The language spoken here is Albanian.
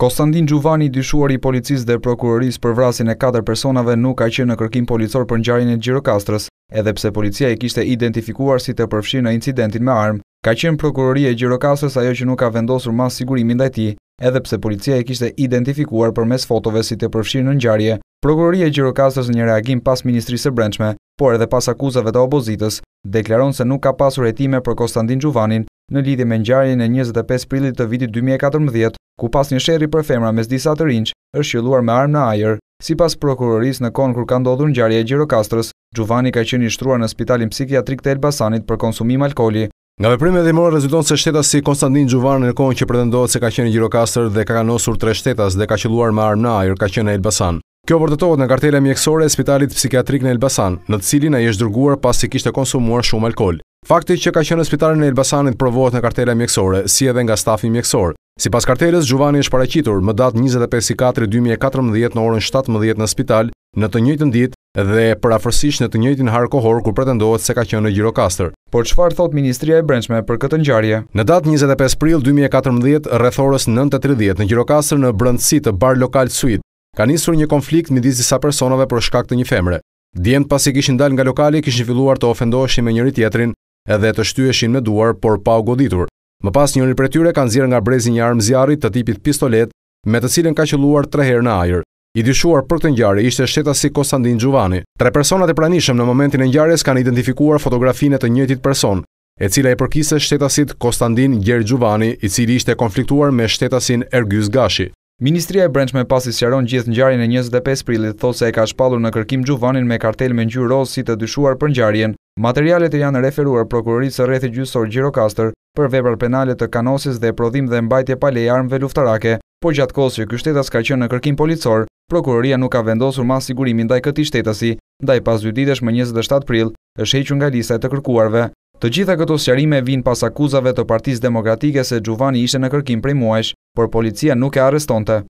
Konstantin Gjuvani, dyshuar i policis dhe prokuroris për vrasin e 4 personave nuk ka qenë në kërkim policor për njarin e Gjirokastrës, edhe pse policia i kishte identifikuar si të përfshirë në incidentin me armë, ka qenë prokurori e Gjirokastrës ajo që nuk ka vendosur mas sigurimin dhe ti, edhe pse policia i kishte identifikuar për mes fotove si të përfshirë në njarje, prokurori e Gjirokastrës një reagim pas Ministrisë e Brençme, por edhe pas akuzave të obozitës, deklaron se nuk ka pasur e për Konstantin Gjuvanin në lidhje me njarje në 25 prillit të vitit ku pas një sheri për femra mes disa të rinj është qelluar me armë në ajër. Sipas prokurorisë në konë kur ka ndodhur ngjarja e Gjirokastrës, Gjuvani ka qenë i shtruar në spitalin psikiatrik të Elbasanit për konsumim alkooli. Nga veprimet e mora rezulton se shtetas si Konstantin Gjuvarë në kohën që pretendohet se ka qenë Gjirokastër dhe ka kanosur tre shtetas dhe ka qëlluar me armë në ajër ka qenë Elbasan. Kjo vërtetohet në kartele mjekësore e spitalit psikiatrik në Elbasan, në të cilin a është dërguar pas si kishtë konsumuar shumë alkohol. Fakti që ka qenë në spitalin e Elbasanit provohet në kartele mjekësore, si edhe nga stafi mjekësor, Si pas kartelës, Gjuvani është paraqitur më datë 25 2014 në orën 17.00 në spital në të njëjtën ditë dhe parafërsisht në të njëjtin harë kohor kur pretendohet se ka qenë në Girocaster. Por çfarë thot Ministria e Brendshme për këtë ngjarje? Në datë 25 prill 2014 rreth orës 9:30 në Girocaster në brendësi të bar lokal Suite, ka nisur një konflikt midis disa personave për shkak të një femre. Djemt pasi kishin dal nga lokali, kishin filluar të ofendoheshin me njëri tjetrin edhe të shtyeshin me duar, por pa u goditur. Më pas njëri për tyre kanë zirë nga brezi një armë zjarri të tipit pistolet, me të cilën ka qelluar 3 herë në ajër. I dyshuar për këtë ngjarje ishte shtetasi Konstantin Gjuvani. Tre personat e pranishëm në momentin e ngjarjes kanë identifikuar fotografinë të njëjtit person, e cila i përkiste shtetasit Konstantin Gjergj Gjuvani, i cili ishte konfliktuar me shtetasin Ergys Gashi. Ministria e Brendshme pasi sqaron gjithë ngjarjen e 25 prillit thotë se e ka shpallur në kërkim Gjuvanin me kartel me ngjyrë rozë si të dyshuar për ngjarjen. Materialet janë referuar prokurorisë së rrethit gjyqësor Gjirokastër për veprat penale të Kanosis dhe prodhim dhe mbajtje pa leje armëve luftarake, por gjatë kohës që ky shtetas ka qenë në kërkim policor, prokuroria nuk ka vendosur mas sigurimi ndaj këtij shtetasi, ndaj pas dy ditësh më 27 prill është hequr nga lista e të kërkuarve. Të gjitha këto sqarime vijnë pas akuzave të Partisë Demokratike se Xhuvani ishte në kërkim prej muajsh, por policia nuk e arrestonte.